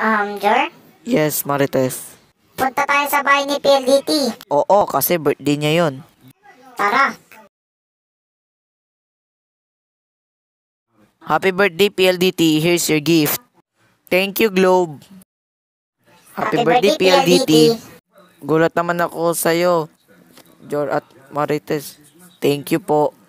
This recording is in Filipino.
Um, Jor? Yes, Marites. Punta tayo sa bahay ni PLDT. Oo, kasi birthday niya yun. Tara. Happy birthday, PLDT. Here's your gift. Thank you, Globe. Happy, Happy birthday, birthday PLDT. PLDT. Gulat naman ako sa'yo, Jor at Marites. Thank you po.